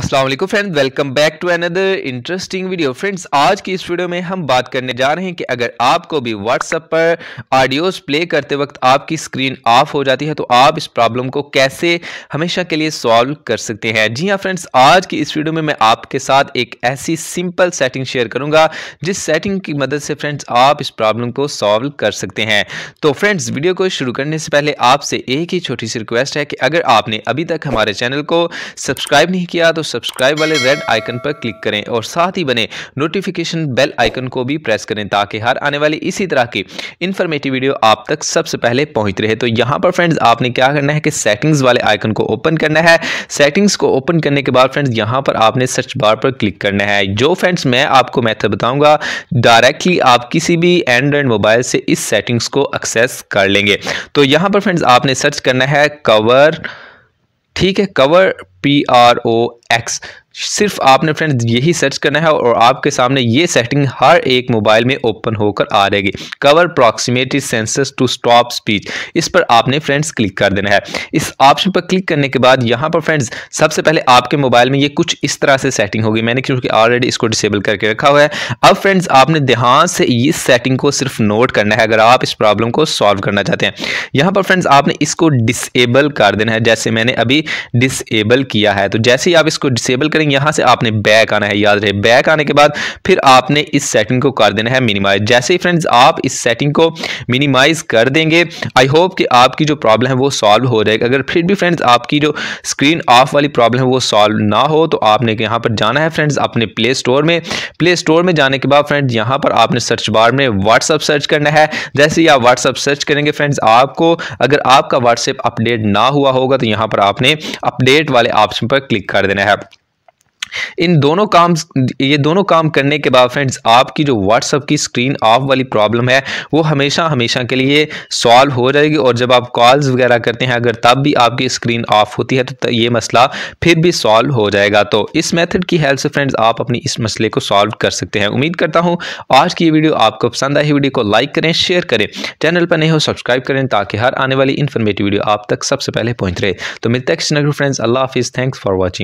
अस्सलाम वालेकुम friend welcome back to another interesting video friends आज की इस वीडियो में हम बात करने जा रहे हैं कि अगर आपको भी व्हाट्सअप पर ऑडियोज प्ले करते वक्त आपकी स्क्रीन ऑफ हो जाती है तो आप इस प्रॉब्लम को कैसे हमेशा के लिए सॉल्व कर सकते हैं जी हाँ फ्रेंड्स आज की इस वीडियो में मैं आपके साथ एक ऐसी सिंपल सेटिंग शेयर करूंगा जिस सेटिंग की मदद से फ्रेंड्स आप इस प्रॉब्लम को सॉल्व कर सकते हैं तो फ्रेंड्स वीडियो को शुरू करने से पहले आपसे एक ही छोटी सी रिक्वेस्ट है कि अगर आपने अभी तक हमारे चैनल को सब्सक्राइब नहीं किया तो सब्सक्राइब वाले रेड आइकन पर क्लिक करें और साथ ही बने नोटिफिकेशन बेल आइकन को भी प्रेस करें ताकि हर आने वाली इसी तरह की इन्फॉर्मेटिव वीडियो आप तक सबसे पहले पहुंच रहे तो यहाँ पर फ्रेंड्स आपने क्या करना है कि सेटिंग्स वाले आइकन को ओपन करना है सेटिंग्स को ओपन करने के बाद फ्रेंड्स यहाँ पर आपने सर्च बार पर क्लिक करना है जो फ्रेंड्स मैं आपको मैथड बताऊँगा डायरेक्टली आप किसी भी एंड्रॉयड मोबाइल से इस सेटिंग्स को एक्सेस कर लेंगे तो यहाँ पर फ्रेंड्स आपने सर्च करना है कवर ठीक है cover P R O X सिर्फ आपने फ्रेंड यही सर्च करना है और आपके सामने ये सेटिंग हर एक मोबाइल में ओपन होकर आ रहेगी cover proximity sensors to stop speech इस पर आपने फ्रेंड्स क्लिक कर देना है इस ऑप्शन पर क्लिक करने के बाद यहाँ पर फ्रेंड्स सबसे पहले आपके मोबाइल में ये कुछ इस तरह से सेटिंग होगी मैंने क्योंकि ऑलरेडी इसको डिसेबल करके रखा हुआ है अब फ्रेंड्स आपने ध्यान से इस सेटिंग को सिर्फ नोट करना है अगर आप इस प्रॉब्लम को सॉल्व करना चाहते हैं यहाँ पर फ्रेंड्स आपने इसको डिसेबल कर देना है जैसे मैंने अभी डिसेबल किया है तो जैसे ही आप इसको डिसेबल करेंगे यहाँ से आपने बैक आना है याद रहे बैक आने के बाद फिर आपने इस सेटिंग को कर देना है मिनिमाइज जैसे ही फ्रेंड्स आप इस सेटिंग को मिनिमाइज कर देंगे आई होप कि आपकी जो प्रॉब्लम है वो सॉल्व हो जाएगी अगर फिर भी फ्रेंड्स आपकी जो स्क्रीन ऑफ वाली प्रॉब्लम है वो सॉल्व ना हो तो आपने यहाँ पर जाना है फ्रेंड्स अपने प्ले स्टोर में प्ले स्टोर में जाने के बाद फ्रेंड्स यहाँ पर आपने सर्च बार में व्हाट्सअप सर्च करना है जैसे ही आप व्हाट्सअप सर्च करेंगे फ्रेंड्स आपको अगर आपका व्हाट्सएप अपडेट ना हुआ होगा तो यहाँ पर आपने अपडेट वाले ऑप्शन पर क्लिक कर देना है इन दोनों काम ये दोनों काम करने के बाद फ्रेंड्स आपकी जो व्हाट्सअप की स्क्रीन ऑफ वाली प्रॉब्लम है वो हमेशा हमेशा के लिए सॉल्व हो जाएगी और जब आप कॉल्स वगैरह करते हैं अगर तब भी आपकी स्क्रीन ऑफ होती है तो ये मसला फिर भी सॉल्व हो जाएगा तो इस मेथड की हेल्प से फ्रेंड्स आप अपनी इस मसले को सॉल्व कर सकते हैं उम्मीद करता हूँ आज की वीडियो आपको पसंद आई वीडियो को लाइक करें शेयर करें चैनल पर नहीं हो सब्सक्राइब करें ताकि हर आने वाली इन्फॉर्मेटिव वीडियो आप तक सबसे पहले पहुँच रहे तो मिलते हैं फ्रेंड्स अल्लाह हाफिज़ थैंक्स फॉर वॉचिंग